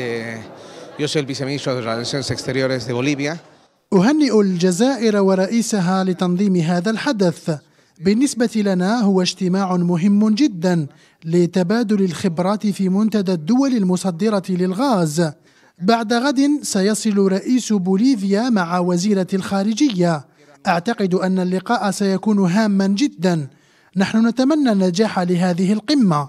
Eh, yo soy el viceministro de Relaciones Exteriores de Bolivia. أهنئ الجزائر ورئيسها لتنظيم هذا الحدث بالنسبة لنا هو اجتماع مهم جدا لتبادل الخبرات في منتدى الدول المصدرة للغاز بعد غد سيصل رئيس بوليفيا مع وزيرة الخارجية أعتقد أن اللقاء سيكون هاما جدا نحن نتمنى النجاح لهذه القمة